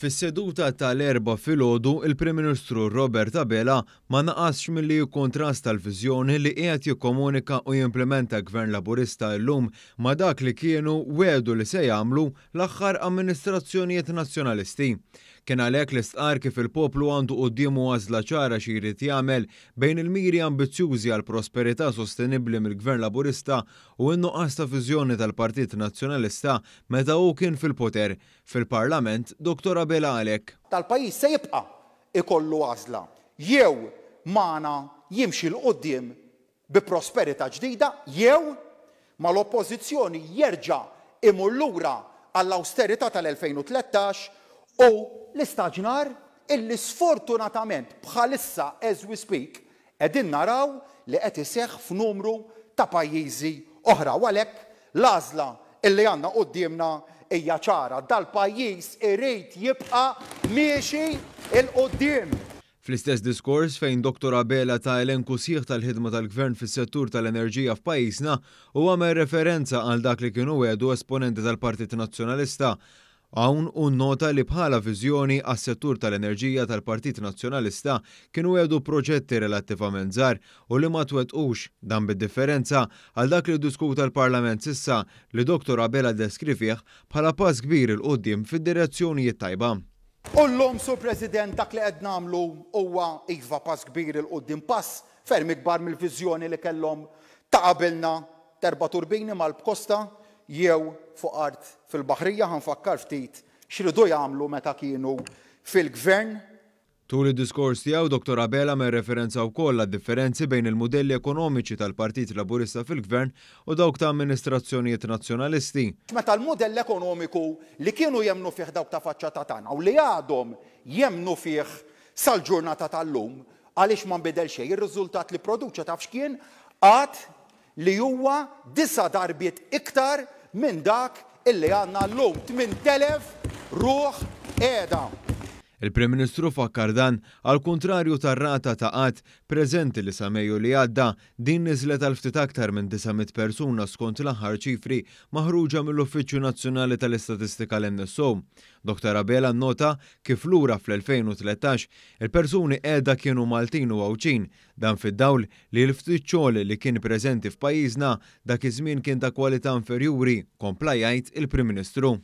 Fis-seduta tal-erba filgħodu il-Prim Ministru Robert Abela ma naqasx milli jikkontrast tal-viżjoni li qiegħed jikkomunika u jimplementa Gvern Laburista llum ma dak li kienu wedu li se jagħmlu l-aħħar amministrazzjonijiet nazzjonalisti. Kien għalhekk l-istqar kif il-poplu għandu qudiemu għażla ċara xi jrid jagħmel bejn il-miri ambizzjużi għal prosperità sostenibbli mill-Gvern Laburista u n-nuqqas ta' viżjoni tal-Partit Nazzjonalista meta hu kien fil-poter. Fil-Parlament, Dr jaqbel għalek. Tal-pajis se jibqa ikollu għazla. Jew mana jimxi l-qoddim bi prosperita ġdida, jew ma l-oppozizjoni jerġa imur lura għall-austerita tal-2013 u l-istaġnar illi sfortunatament bħalissa as we speak edin naraw li qed iseħħ f'numru ta' pajjiżi oħra. Walek l-għażla illi għandna qudiemna ija ċara, dal-pajjiż irid jibqa' miexi il-qoddim. Fl-istess diskors fejn Dr. Abela ta' elenku sieħ tal-ħidma tal-gvern fis settur tal-enerġija f'pajjiżna u għamel referenza għal dak li kienu għedu esponenti tal-Partit Nazzjonalista Hawn nota li bħala viżjoni għas settur tal-enerġija tal-Partit Nazzjonalista kienu għedu proġetti relattivament żgħar u li ma twettqux dan bid-differenza għal dak li diskuta l-Parlament sissa li Dr. Abela deskrifih bħala pass kbir il-qoddim fid direzzjoni tajba. Ullum, Sur President, dak li qed nagħmlu huwa iva pass kbir il-qoddim pass ferm ikbar mill-viżjoni li kellhom ta' qabilna terba turbini mal-bkosta jew fuq art fil-Baħrija ħanfakkar ftit xridu jagħmlu meta kienu fil-gvern. Tul id-diskors tiegħu Dr. Abela mer referenza wkoll għad differenzi bejn il-modelli ekonomiċi tal-Partit Laburista fil-Gvern u dawk ta' amministrazzjonijiet nazzjonalisti. Meta l-modell ekonomiku li kienu jemnu fih dawk ta' faċċata tagħna u li għadhom jemnu fih sal-ġurnata tal-lum għaliex ma nbidel xejn, ir-riżultat li produċa taf x'kien għad li huwa disa darbiet iktar minn dak illi għanna l-lum 8000 ruħ edha Il-Prim Ministru fakkar dan għal kontrarju tar-rata ta' qatt preżenti li samejju li għadda din niżlet għal ftit aktar minn 900 persuna skont l-aħħar ċifri maħruġa mill-Uffiċċju Nazzjonali tal-Istatistika l-NSO. Dr. Abela nota kif lura fl-2013 il-persuni qiegħda kienu Maltin u Awċin dan fid-dawl li l-ftit ċoli li kien preżenti f'pajjiżna dak iż-żmien kien ta' kwalità inferjuri, komplajajt il-Prim Ministru.